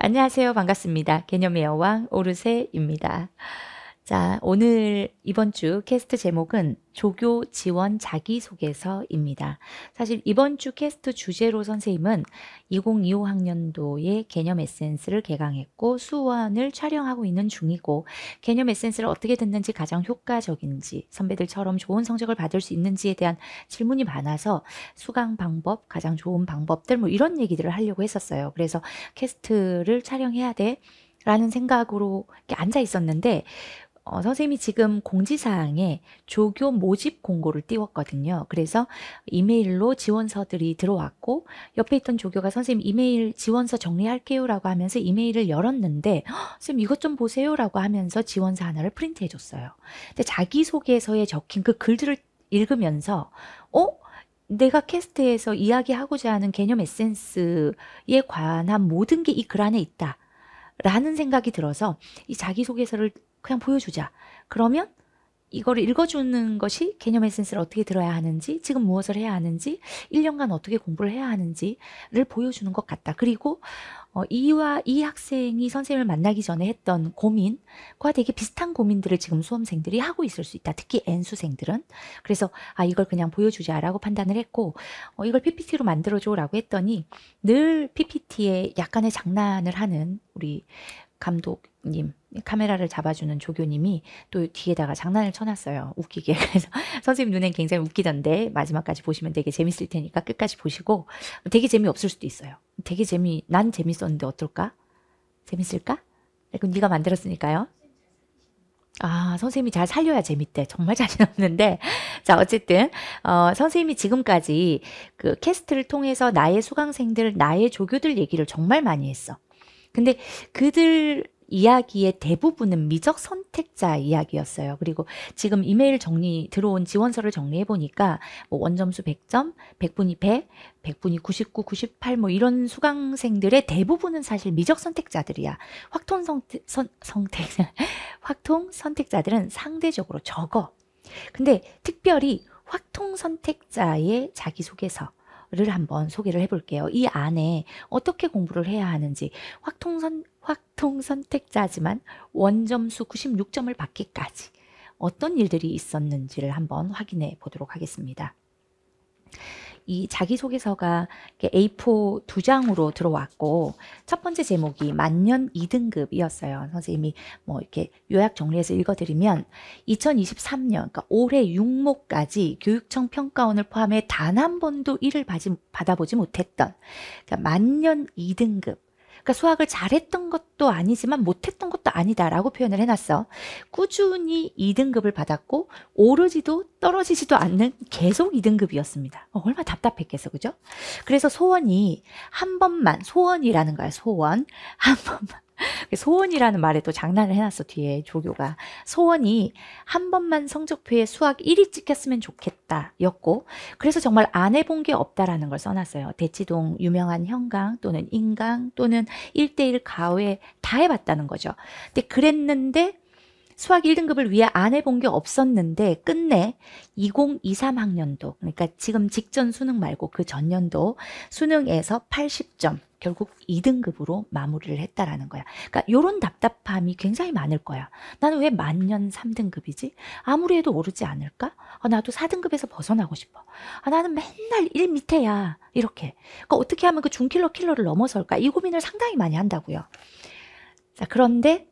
안녕하세요. 반갑습니다. 개념의 여왕 오르세입니다. 자, 오늘 이번 주 캐스트 제목은 조교 지원 자기소개서입니다. 사실 이번 주 캐스트 주제로 선생님은 2025 학년도에 개념 에센스를 개강했고 수원을 촬영하고 있는 중이고 개념 에센스를 어떻게 듣는지 가장 효과적인지 선배들처럼 좋은 성적을 받을 수 있는지에 대한 질문이 많아서 수강 방법, 가장 좋은 방법들 뭐 이런 얘기들을 하려고 했었어요. 그래서 캐스트를 촬영해야 돼. 라는 생각으로 앉아 있었는데 어, 선생님이 지금 공지사항에 조교 모집 공고를 띄웠거든요. 그래서 이메일로 지원서들이 들어왔고 옆에 있던 조교가 선생님 이메일 지원서 정리할게요라고 하면서 이메일을 열었는데 선생님 이것 좀 보세요라고 하면서 지원서 하나를 프린트해 줬어요. 근데 자기소개서에 적힌 그 글들을 읽으면서 어? 내가 캐스트에서 이야기하고자 하는 개념 에센스에 관한 모든 게 이 글 안에 있다. 라는 생각이 들어서 이 자기소개서를 그냥 보여주자. 그러면 이걸 읽어주는 것이 개념 에센스를 어떻게 들어야 하는지, 지금 무엇을 해야 하는지, 1년간 어떻게 공부를 해야 하는지를 보여주는 것 같다. 그리고 어, 이와 이 학생이 선생님을 만나기 전에 했던 고민과 되게 비슷한 고민들을 지금 수험생들이 하고 있을 수 있다. 특히 N수생들은. 그래서 아 이걸 그냥 보여주자라고 판단을 했고 어, 이걸 PPT로 만들어줘라고 했더니 늘 PPT에 약간의 장난을 하는 우리 감독 님 카메라를 잡아주는 조교님이 또 뒤에다가 장난을 쳐놨어요 웃기게 그래서 선생님 눈엔 굉장히 웃기던데 마지막까지 보시면 되게 재밌을 테니까 끝까지 보시고 되게 재미없을 수도 있어요 되게 재미 난 재밌었는데 어떨까 재밌을까 그럼 네가 만들었으니까요 아 선생님이 잘 살려야 재밌대 정말 자신 없는데 자 어쨌든 어, 선생님이 지금까지 그 캐스트를 통해서 나의 수강생들 나의 조교들 얘기를 정말 많이 했어 근데 그들 이야기의 대부분은 미적 선택자 이야기였어요. 그리고 지금 이메일 정리 들어온 지원서를 정리해 보니까 뭐 원점수 100점, 100분이 100, 100분이 99, 98 뭐 이런 수강생들의 대부분은 사실 미적 선택자들이야. 확통 선택 확통 선택자들은 상대적으로 적어. 근데 특별히 확통 선택자의 자기소개서 를 한번 소개를 해볼게요. 이 안에 어떻게 공부를 해야 하는지 확통선 확통 선택자지만 원점수 96점을 받기까지 어떤 일들이 있었는지를 한번 확인해 보도록 하겠습니다. 이 자기소개서가 A4 두 장으로 들어왔고 첫 번째 제목이 만년 2등급이었어요. 선생님이 뭐 이렇게 요약 정리해서 읽어드리면 2023년 그러니까 올해 6모까지 교육청 평가원을 포함해 단 한 번도 이를 받아보지 못했던 그러니까 만년 2등급 그러니까 수학을 잘했던 것도 아니지만 못했던 것도 아니다라고 표현을 해놨어. 꾸준히 2등급을 받았고 오르지도 떨어지지도 않는 계속 2등급이었습니다. 어, 얼마나 답답했겠어, 그죠? 그래서 소원이 한 번만 소원이라는 거야, 소원 한 번만 그 소원이라는 말에 또 장난을 해놨어 뒤에 조교가 소원이 한 번만 성적표에 수학 1위 찍혔으면 좋겠다 였고 그래서 정말 안 해본 게 없다라는 걸 써놨어요 대치동 유명한 형광 또는 인강 또는 1대1 가외 다 해봤다는 거죠 근데 그랬는데 수학 1등급을 위해 안 해본 게 없었는데 끝내 2023학년도 그러니까 지금 직전 수능 말고 그 전년도 수능에서 80점 결국 2등급으로 마무리를 했다라는 거야. 그러니까 이런 답답함이 굉장히 많을 거야. 나는 왜 만년 3등급이지? 아무리 해도 오르지 않을까? 아, 나도 4등급에서 벗어나고 싶어. 아, 나는 맨날 1 밑에야. 이렇게. 그러니까 어떻게 하면 그 중킬러 킬러를 넘어설까? 이 고민을 상당히 많이 한다고요. 자, 그런데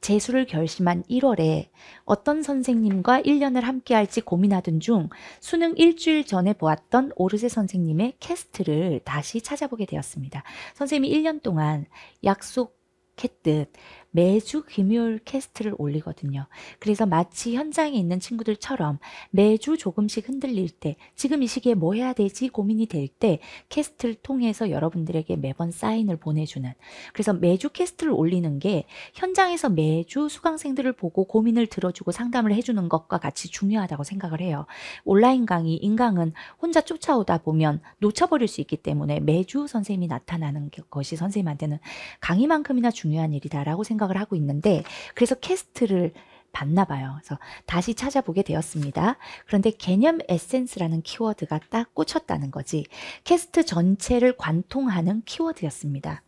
재수를 결심한 1월에 어떤 선생님과 1년을 함께 할지 고민하던 중 수능 일주일 전에 보았던 오르세 선생님의 캐스트를 다시 찾아보게 되었습니다. 선생님이 1년 동안 약속했듯 매주 금요일 캐스트를 올리거든요. 그래서 마치 현장에 있는 친구들처럼 매주 조금씩 흔들릴 때, 지금 이 시기에 뭐 해야 되지 고민이 될 때 캐스트를 통해서 여러분들에게 매번 사인을 보내주는 그래서 매주 캐스트를 올리는 게 현장에서 매주 수강생들을 보고 고민을 들어주고 상담을 해주는 것과 같이 중요하다고 생각을 해요. 온라인 강의, 인강은 혼자 쫓아오다 보면 놓쳐버릴 수 있기 때문에 매주 선생님이 나타나는 것이 선생님한테는 강의만큼이나 중요한 일이다라고 생각합니다. 생각을 하고 있는데 그래서 캐스트를 봤나 봐요. 그래서 다시 찾아보게 되었습니다. 그런데 개념 에센스라는 키워드가 딱 꽂혔다는 거지. 캐스트 전체를 관통하는 키워드였습니다.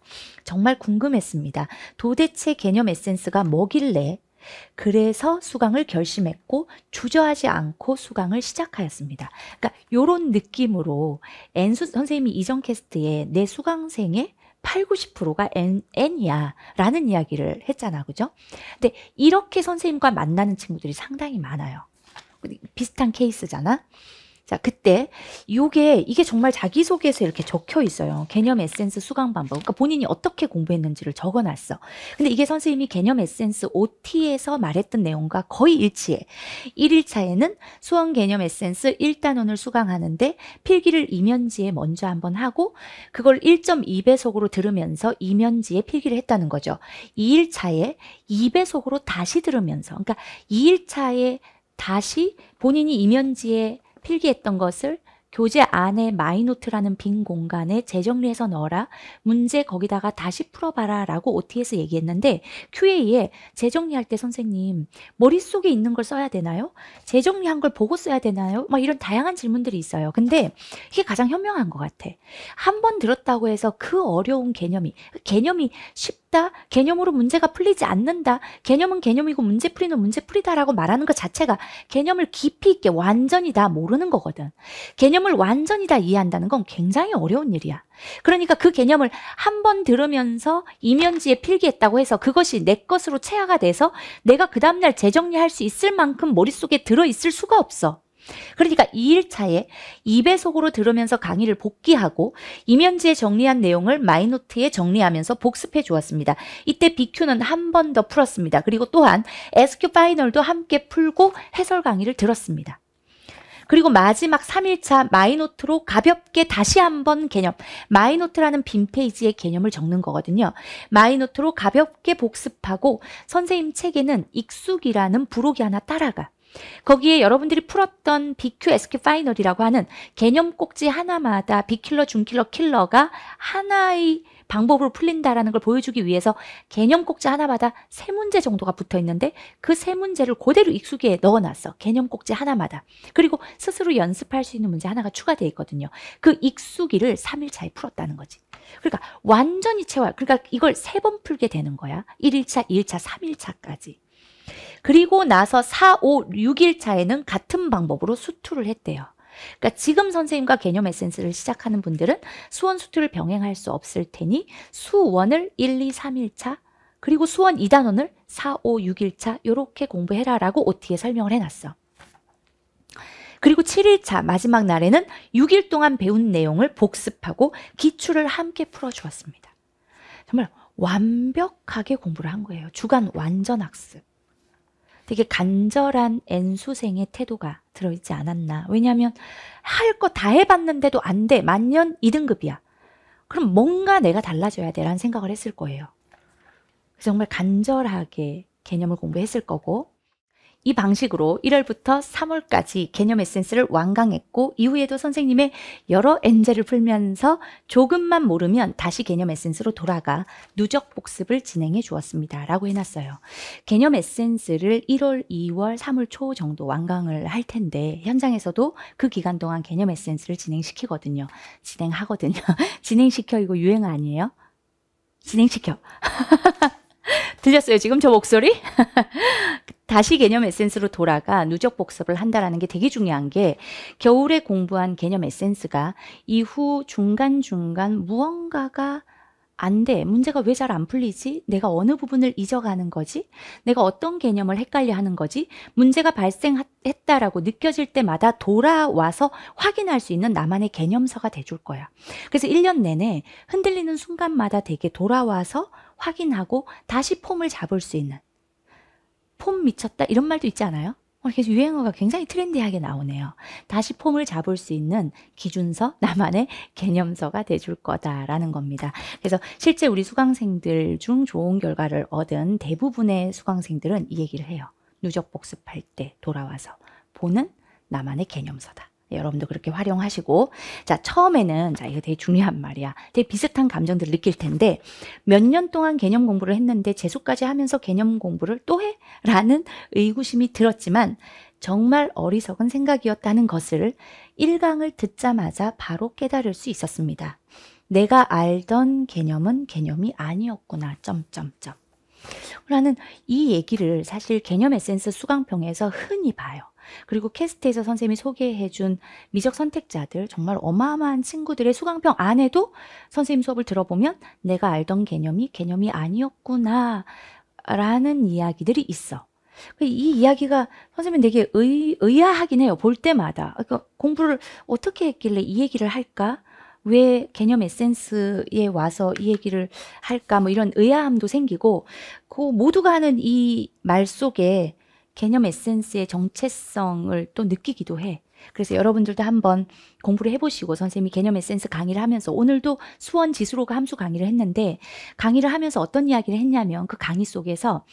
정말 궁금했습니다. 도대체 개념 에센스가 뭐길래 그래서 수강을 결심했고 주저하지 않고 수강을 시작하였습니다. 그러니까 이런 느낌으로 엔 선생님이 이전 캐스트에 내 수강생의 8, 0 90%가 N, N이야. 라는 이야기를 했잖아. 그죠? 근데 이렇게 선생님과 만나는 친구들이 상당히 많아요. 비슷한 케이스잖아. 자, 그때 요게 이게 정말 자기소개서 이렇게 적혀 있어요. 개념 에센스 수강 방법. 그러니까 본인이 어떻게 공부했는지를 적어 놨어. 근데 이게 선생님이 개념 에센스 OT에서 말했던 내용과 거의 일치해. 1일차에는 수원 개념 에센스 1단원을 수강하는데 필기를 이면지에 먼저 한번 하고 그걸 1.2배속으로 들으면서 이면지에 필기를 했다는 거죠. 2일차에 2배속으로 다시 들으면서 그러니까 2일차에 다시 본인이 이면지에 필기했던 것을 교재 안에 마이노트라는 빈 공간에 재정리해서 넣어라. 문제 거기다가 다시 풀어봐라. 라고 OT에서 얘기했는데 QA에 재정리할 때 선생님 머릿속에 있는 걸 써야 되나요? 재정리한 걸 보고 써야 되나요? 막 이런 다양한 질문들이 있어요. 근데 이게 가장 현명한 것 같아. 한 번 들었다고 해서 그 어려운 개념이 개념이 쉽 없다. 개념으로 문제가 풀리지 않는다. 개념은 개념이고 문제풀이는 문제풀이다라고 말하는 것 자체가 개념을 깊이 있게 완전히 다 모르는 거거든. 개념을 완전히 다 이해한다는 건 굉장히 어려운 일이야. 그러니까 그 개념을 한 번 들으면서 이면지에 필기했다고 해서 그것이 내 것으로 체화가 돼서 내가 그 다음날 재정리할 수 있을 만큼 머릿속에 들어있을 수가 없어. 그러니까 2일차에 2배속으로 들으면서 강의를 복기하고 이면지에 정리한 내용을 마이노트에 정리하면서 복습해 주었습니다. 이때 BQ는 한 번 더 풀었습니다. 그리고 또한 SQ 파이널도 함께 풀고 해설 강의를 들었습니다. 그리고 마지막 3일차 마이노트로 가볍게 다시 한번 개념, 마이노트라는 빈 페이지의 개념을 적는 거거든요. 마이노트로 가볍게 복습하고 선생님 책에는 익숙이라는 부록이 하나 따라가. 거기에 여러분들이 풀었던 BQSQ 파이널이라고 하는 개념 꼭지 하나마다 B킬러, 중킬러, 킬러가 하나의 방법으로 풀린다라는 걸 보여주기 위해서 개념 꼭지 하나마다 세 문제 정도가 붙어 있는데 그 세 문제를 그대로 익숙기에 넣어놨어. 개념 꼭지 하나마다. 그리고 스스로 연습할 수 있는 문제 하나가 추가되어 있거든요. 그익숙이를 3일 차에 풀었다는 거지. 그러니까 완전히 채워. 그러니까 이걸 세 번 풀게 되는 거야. 1일차, 2일차, 3일차까지. 그리고 나서 4, 5, 6일 차에는 같은 방법으로 수투를 했대요. 그러니까 지금 선생님과 개념 에센스를 시작하는 분들은 수원 수투를 병행할 수 없을 테니 수원을 1, 2, 3일 차 그리고 수원 2단원을 4, 5, 6일 차 이렇게 공부해라 라고 OT에 설명을 해놨어. 그리고 7일차 마지막 날에는 6일 동안 배운 내용을 복습하고 기출을 함께 풀어주었습니다. 정말 완벽하게 공부를 한 거예요. 주간 완전 학습. 되게 간절한 앤수생의 태도가 들어있지 않았나. 왜냐하면 할 거 다 해봤는데도 안 돼. 만년 2등급이야. 그럼 뭔가 내가 달라져야 돼라는 생각을 했을 거예요. 정말 간절하게 개념을 공부했을 거고 이 방식으로 1월부터 3월까지 개념 에센스를 완강했고 이후에도 선생님의 여러 엔젤을 풀면서 조금만 모르면 다시 개념 에센스로 돌아가 누적 복습을 진행해 주었습니다. 라고 해놨어요. 개념 에센스를 1월, 2월, 3월 초 정도 완강을 할 텐데 현장에서도 그 기간 동안 개념 에센스를 진행시키거든요. 진행하거든요. 진행시켜 이거 유행 아니에요? 진행시켜. 들렸어요 지금 저 목소리? 다시 개념 에센스로 돌아가 누적 복습을 한다라는 게 되게 중요한 게 겨울에 공부한 개념 에센스가 이후 중간중간 무언가가 안 돼. 문제가 왜 잘 안 풀리지? 내가 어느 부분을 잊어가는 거지? 내가 어떤 개념을 헷갈려 하는 거지? 문제가 발생했다라고 느껴질 때마다 돌아와서 확인할 수 있는 나만의 개념서가 돼줄 거야. 그래서 1년 내내 흔들리는 순간마다 되게 돌아와서 확인하고 다시 폼을 잡을 수 있는 폼 미쳤다 이런 말도 있지 않아요? 어, 그래서 유행어가 굉장히 트렌디하게 나오네요. 다시 폼을 잡을 수 있는 기준서, 나만의 개념서가 돼줄 거다라는 겁니다. 그래서 실제 우리 수강생들 중 좋은 결과를 얻은 대부분의 수강생들은 이 얘기를 해요. 누적 복습할 때 돌아와서 보는 나만의 개념서다. 예, 여러분도 그렇게 활용하시고 자 처음에는 자 이거 되게 중요한 말이야 되게 비슷한 감정들을 느낄 텐데 몇 년 동안 개념 공부를 했는데 재수까지 하면서 개념 공부를 또 해? 라는 의구심이 들었지만 정말 어리석은 생각이었다는 것을 1강을 듣자마자 바로 깨달을 수 있었습니다 내가 알던 개념은 개념이 아니었구나 점점점 라는 이 얘기를 사실 개념 에센스 수강평에서 흔히 봐요 그리고 캐스트에서 선생님이 소개해준 미적 선택자들, 정말 어마어마한 친구들의 수강평 안에도 선생님 수업을 들어보면 내가 알던 개념이 개념이 아니었구나. 라는 이야기들이 있어. 그 이 이야기가 선생님 되게 의, 의아하긴 해요. 볼 때마다. 그러니까 공부를 어떻게 했길래 이 얘기를 할까? 왜 개념 에센스에 와서 이 얘기를 할까? 뭐 이런 의아함도 생기고, 그 모두가 하는 이 말 속에 개념 에센스의 정체성을 또 느끼기도 해. 그래서 여러분들도 한번 공부를 해보시고 선생님이 개념 에센스 강의를 하면서 오늘도 수원 지수로가 함수 강의를 했는데 강의를 하면서 어떤 이야기를 했냐면 그 강의 속에서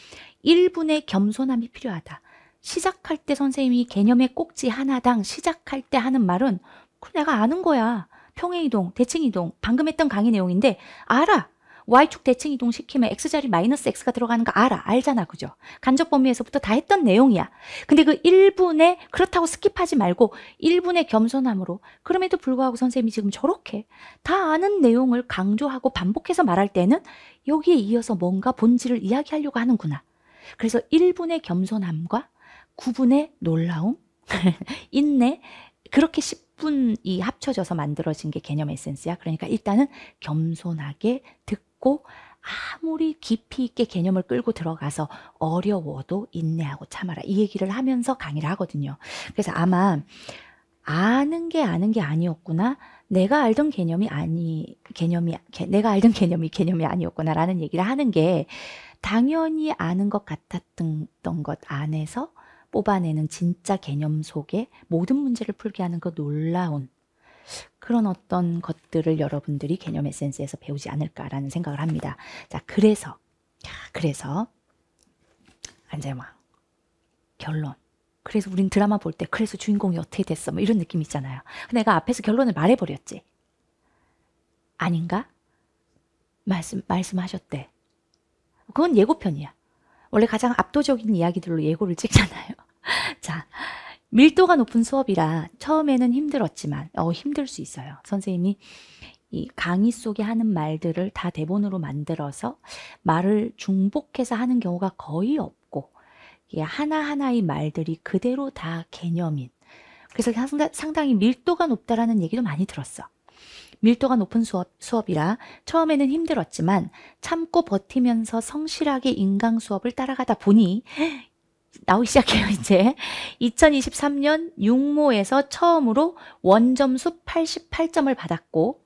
1분의 겸손함이 필요하다. 시작할 때 선생님이 개념의 꼭지 하나당 시작할 때 하는 말은 그 내가 아는 거야. 평행이동, 대칭이동, 방금 했던 강의 내용인데 알아. y축 대칭 이동시키면 x자리 마이너스 x가 들어가는 거 알아. 알잖아. 그죠? 간접 범위에서부터 다 했던 내용이야. 근데 그 1분의 그렇다고 스킵하지 말고 1분의 겸손함으로 그럼에도 불구하고 선생님이 지금 저렇게 다 아는 내용을 강조하고 반복해서 말할 때는 여기에 이어서 뭔가 본질을 이야기하려고 하는구나. 그래서 1분의 겸손함과 9분의 놀라움, 인내, 그렇게 쉽 10분이 합쳐져서 만들어진 게 개념 에센스야. 그러니까 일단은 겸손하게 듣고 아무리 깊이 있게 개념을 끌고 들어가서 어려워도 인내하고 참아라. 이 얘기를 하면서 강의를 하거든요. 그래서 아마 아는 게 아는 게 아니었구나. 내가 알던 개념이 아니, 개념이, 개, 내가 알던 개념이 개념이 아니었구나라는 얘기를 하는 게 당연히 아는 것 같았던 것 안에서 뽑아내는 진짜 개념 속에 모든 문제를 풀게 하는 그 놀라운 그런 어떤 것들을 여러분들이 개념 에센스에서 배우지 않을까라는 생각을 합니다. 자, 그래서, 그래서, 안젤왕 결론. 그래서 우린 드라마 볼 때, 그래서 주인공이 어떻게 됐어? 뭐 이런 느낌 있잖아요. 내가 앞에서 결론을 말해버렸지. 아닌가? 말씀, 말씀하셨대. 그건 예고편이야. 원래 가장 압도적인 이야기들로 예고를 찍잖아요. 자, 밀도가 높은 수업이라 처음에는 힘들었지만 어 힘들 수 있어요. 선생님이 이 강의 속에 하는 말들을 다 대본으로 만들어서 말을 중복해서 하는 경우가 거의 없고 이게 하나하나의 말들이 그대로 다 개념인 그래서 상당히 밀도가 높다라는 얘기도 많이 들었어. 밀도가 높은 수업, 수업이라 처음에는 힘들었지만 참고 버티면서 성실하게 인강 수업을 따라가다 보니 나오기 시작해요, 이제. 2023년 육모에서 처음으로 원점수 88점을 받았고,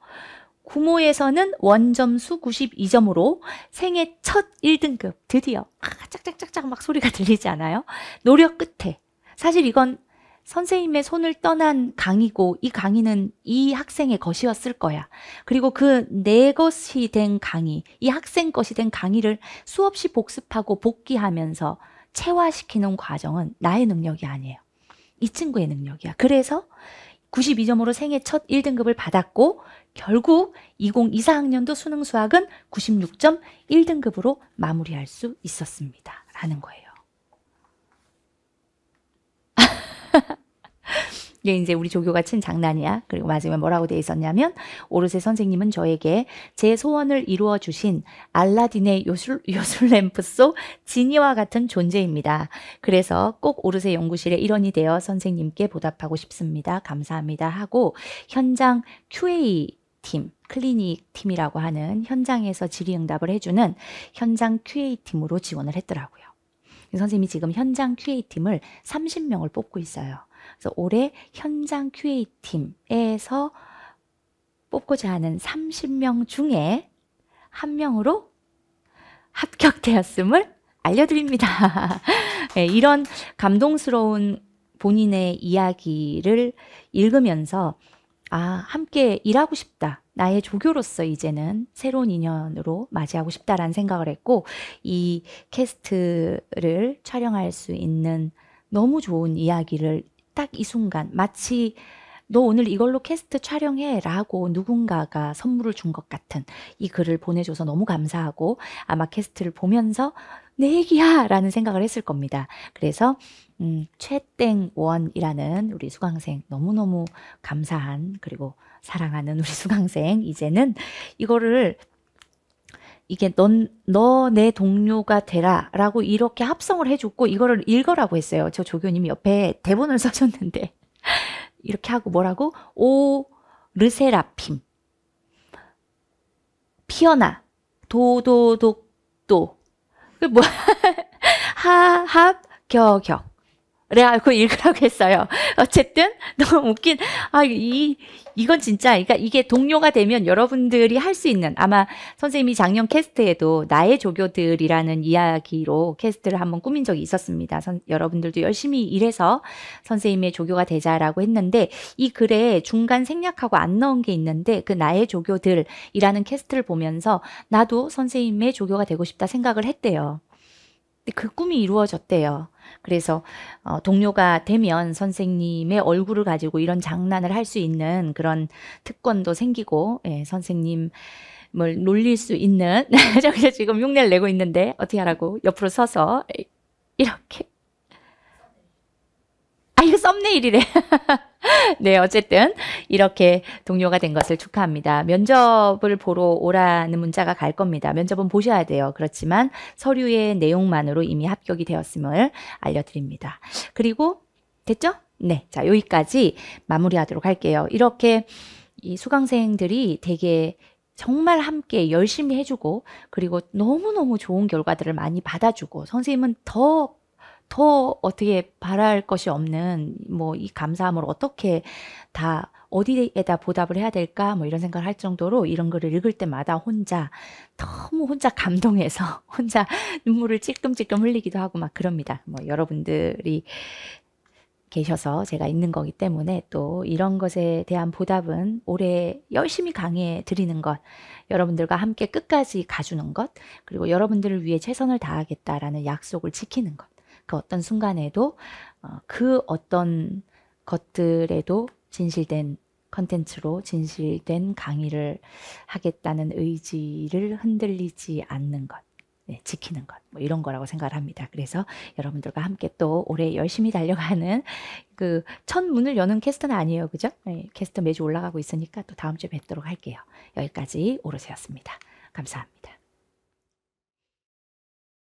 구모에서는 원점수 92점으로 생애 첫 1등급 드디어 아, 짝짝짝짝 막 소리가 들리지 않아요? 노력 끝에 사실 이건 선생님의 손을 떠난 강이고 이 강의는 이 학생의 것이었을 거야. 그리고 그 내 것이 된 강의, 이 학생 것이 된 강의를 수없이 복습하고 복귀하면서 체화시키는 과정은 나의 능력이 아니에요. 이 친구의 능력이야. 그래서 92점으로 생애 첫 1등급을 받았고 결국 2024학년도 수능 수학은 96점 1등급으로 마무리할 수 있었습니다. 라는 거예요. 이게 이제 우리 조교가 친 장난이야. 그리고 마지막에 뭐라고 돼 있었냐면 오르세 선생님은 저에게 제 소원을 이루어 주신 알라딘의 요술 요술 램프 속 지니와 같은 존재입니다. 그래서 꼭 오르세 연구실의 일원이 되어 선생님께 보답하고 싶습니다. 감사합니다 하고 현장 QA 팀, 클리닉 팀이라고 하는 현장에서 질의응답을 해주는 현장 QA 팀으로 지원을 했더라고요. 선생님이 지금 현장 QA팀을 30명을 뽑고 있어요. 그래서 올해 현장 QA팀에서 뽑고자 하는 30명 중에 한 명으로 합격되었음을 알려드립니다. 네, 이런 감동스러운 본인의 이야기를 읽으면서 아, 함께 일하고 싶다. 나의 조교로서 이제는 새로운 인연으로 맞이하고 싶다라는 생각을 했고, 이 캐스트를 촬영할 수 있는 너무 좋은 이야기를 딱 이 순간 마치 너 오늘 이걸로 캐스트 촬영해 라고 누군가가 선물을 준 것 같은 이 글을 보내줘서 너무 감사하고 아마 캐스트를 보면서 내 얘기야! 라는 생각을 했을 겁니다. 그래서, 음, 최땡원이라는 우리 수강생, 너무너무 감사한, 그리고 사랑하는 우리 수강생, 이제는 이거를 이게 넌, 너 내 동료가 되라 라고 이렇게 합성을 해줬고 이거를 읽어라고 했어요. 저 조교님이 옆에 대본을 써줬는데 이렇게 하고 뭐라고? 오 르세라핌 피어나 도도독도 그 뭐, 하, 합, 겨, 격. 그래갖고 읽으라고 했어요. 어쨌든 너무 웃긴 아 이 이건 진짜 그러니까 이게 동료가 되면 여러분들이 할 수 있는 아마 선생님이 작년 캐스트에도 나의 조교들이라는 이야기로 캐스트를 한번 꾸민 적이 있었습니다. 선, 여러분들도 열심히 일해서 선생님의 조교가 되자라고 했는데 이 글에 중간 생략하고 안 넣은 게 있는데 그 나의 조교들이라는 캐스트를 보면서 나도 선생님의 조교가 되고 싶다 생각을 했대요. 근데 그 꿈이 이루어졌대요. 그래서 어, 동료가 되면 선생님의 얼굴을 가지고 이런 장난을 할 수 있는 그런 특권도 생기고 예, 선생님 뭘 놀릴 수 있는 저기 지금 흉내를 내고 있는데 어떻게 하라고 옆으로 서서 이렇게 아 이거 썸네일이래 네, 어쨌든 이렇게 동료가 된 것을 축하합니다. 면접을 보러 오라는 문자가 갈 겁니다. 면접은 보셔야 돼요. 그렇지만 서류의 내용만으로 이미 합격이 되었음을 알려드립니다. 그리고 됐죠? 네, 자 여기까지 마무리하도록 할게요. 이렇게 이 수강생들이 되게 정말 함께 열심히 해주고 그리고 너무너무 좋은 결과들을 많이 받아주고 선생님은 더더 어떻게 바랄 것이 없는 뭐 이 감사함을 어떻게 다 어디에다 보답을 해야 될까 뭐 이런 생각을 할 정도로 이런 글을 읽을 때마다 혼자 너무 혼자 감동해서 혼자 눈물을 찔끔찔끔 흘리기도 하고 막 그럽니다. 뭐 여러분들이 계셔서 제가 있는 거기 때문에 또 이런 것에 대한 보답은 올해 열심히 강의해 드리는 것, 여러분들과 함께 끝까지 가주는 것, 그리고 여러분들을 위해 최선을 다하겠다라는 약속을 지키는 것. 그 어떤 순간에도 어, 그 어떤 것들에도 진실된 컨텐츠로 진실된 강의를 하겠다는 의지를 흔들리지 않는 것. 네, 지키는 것, 뭐 이런 거라고 생각을 합니다. 그래서 여러분들과 함께 또 올해 열심히 달려가는 그 첫 문을 여는 캐스터는 아니에요. 그죠? 네, 캐스터 매주 올라가고 있으니까 또 다음 주에 뵙도록 할게요. 여기까지 오르세였습니다 감사합니다.